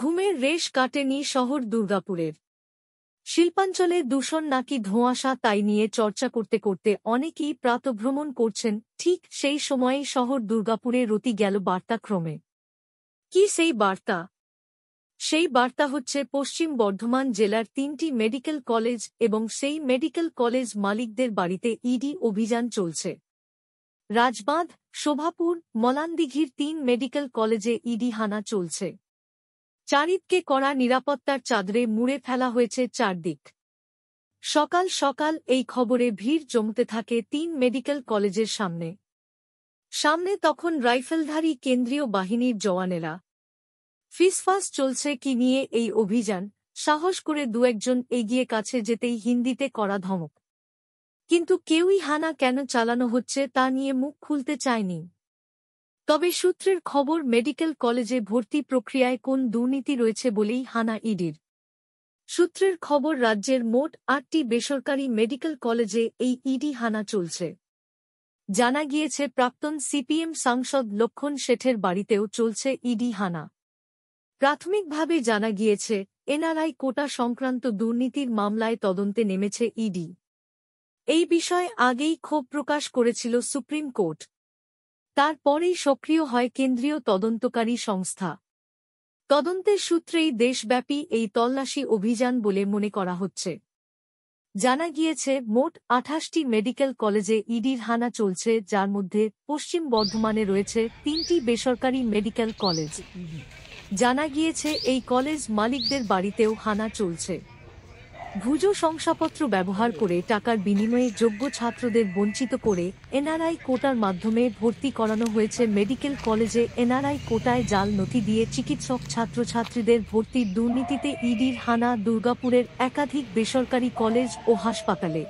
ঘুমের রেশ কাটেনি শহর দুর্গাপুরের শিল্পাঞ্চলে দূষণ নাকি ধোঁয়াশা তাই নিয়ে চর্চা করতে করতে অনেকেই প্রাতভ্রমণ করছেন ঠিক সেই সময়ে শহর দুর্গাপুরে রতি গেল বার্তাক্রমে কি সেই বার্তা সেই বার্তা হচ্ছে পশ্চিম বর্ধমান জেলার তিনটি মেডিকেল কলেজ এবং সেই মেডিকেল কলেজ মালিকদের বাড়িতে ইডি অভিযান চলছে রাজবাঁধ শোভাপুর মলানদিঘির তিন মেডিকেল কলেজে ইডি হানা চলছে চারিদকে করা নিরাপত্তার চাদরে মুড়ে ফেলা হয়েছে চারদিক সকাল সকাল এই খবরে ভিড় জমতে থাকে তিন মেডিকেল কলেজের সামনে সামনে তখন রাইফেলধারী কেন্দ্রীয় বাহিনীর জওয়ানেরা ফিসফাস চলছে কি নিয়ে এই অভিযান সাহস করে দু একজন এগিয়ে কাছে যেতেই হিন্দিতে করা ধমক কিন্তু কেউই হানা কেন চালানো হচ্ছে তা নিয়ে মুখ খুলতে চায়নি তবে সূত্রের খবর মেডিকেল কলেজে ভর্তি প্রক্রিয়ায় কোন দুর্নীতি রয়েছে বলেই হানা ইডির সূত্রের খবর রাজ্যের মোট আটটি বেসরকারি মেডিকেল কলেজে এই ইডি হানা চলছে জানা গিয়েছে প্রাক্তন সিপিএম সাংসদ লক্ষণ শেঠের বাড়িতেও চলছে ইডি হানা প্রাথমিকভাবে জানা গিয়েছে এনআরআই কোটা সংক্রান্ত দুর্নীতির মামলায় তদন্তে নেমেছে ইডি এই বিষয়ে আগেই ক্ষোভ প্রকাশ করেছিল সুপ্রিম কোর্ট তারপরেই সক্রিয় হয় কেন্দ্রীয় তদন্তকারী সংস্থা তদন্তের সূত্রেই দেশব্যাপী এই তল্লাশি অভিযান বলে মনে করা হচ্ছে জানা গিয়েছে মোট আঠাশটি মেডিকেল কলেজে ইডির হানা চলছে যার মধ্যে পশ্চিম বর্ধমানে রয়েছে তিনটি বেসরকারি মেডিকেল কলেজ জানা গিয়েছে এই কলেজ মালিকদের বাড়িতেও হানা চলছে ভুজো শংসাপত্র ব্যবহার করে টাকার বিনিময়ে যোগ্য ছাত্রদের বঞ্চিত করে এনআরআই কোটার মাধ্যমে ভর্তি করানো হয়েছে মেডিকেল কলেজে এনআরআই কোটায় জাল নথি দিয়ে চিকিৎসক ছাত্রছাত্রীদের ভর্তির দুর্নীতিতে ইডির হানা দুর্গাপুরের একাধিক বেসরকারি কলেজ ও হাসপাতালে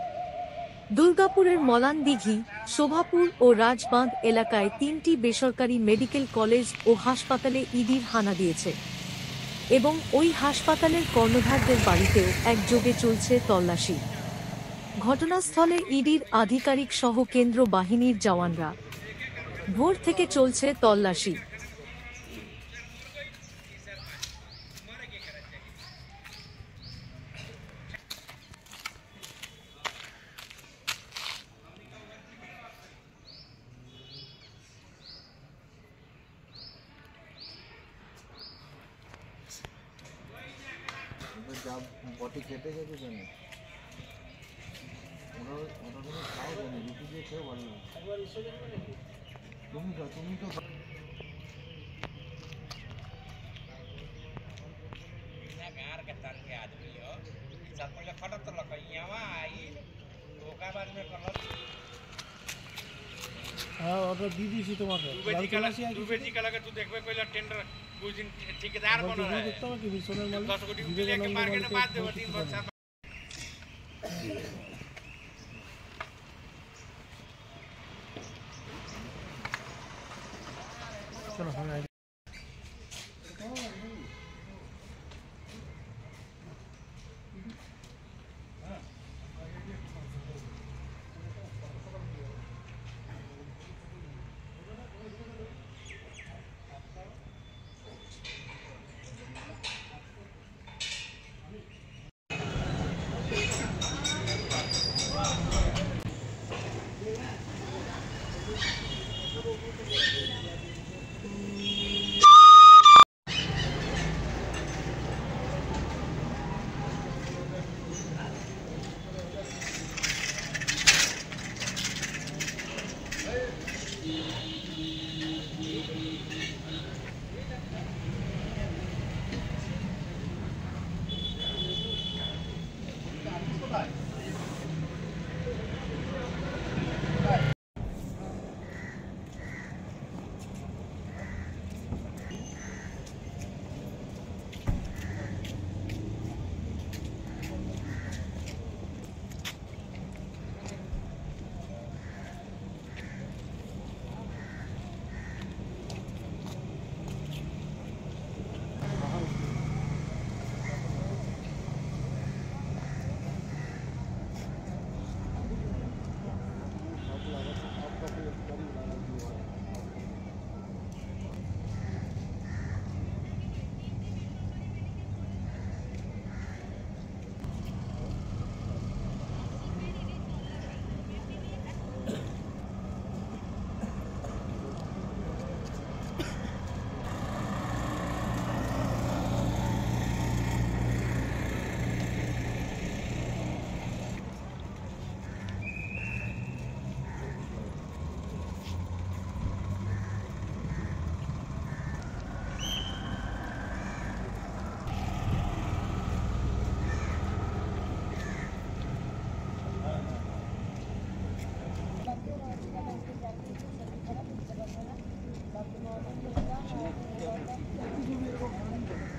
দুর্গাপুরের মলানদিঘি শোভাপুর ও রাজবাঁধ এলাকায় তিনটি বেসরকারি মেডিকেল কলেজ ও হাসপাতালে ইডির হানা দিয়েছে এবং ওই হাসপাতালের কর্ণধারদের বাড়িতেও একযোগে চলছে তল্লাশি ঘটনাস্থলে ইডির আধিকারিক সহ কেন্দ্র বাহিনীর জওয়ানরা ভোর থেকে চলছে তল্লাশি চা বটি কেটে গেছে কেন ওরা ওটা তুমি খাও বলি রুটি দিয়ে খেয়ে বলো তুমি তো তুমি তো आदमी हो सब पहले फटक तो लग यहाँ आई धोखेबाज में कर হ্যাঁ অর্ডার দিয়ে দিয়েছি তোমাকে দুবেজি কালাকে তুই দেখবে কইলা টেন্ডার বুঝিন ঠিকাদার বনো রে দেখতে হবে কি মিশনের মালিক 10 কোটি রুপিয়া কে মার্কেটে বাদ দেব তিন বছর চলো হ্যাঁ Nice.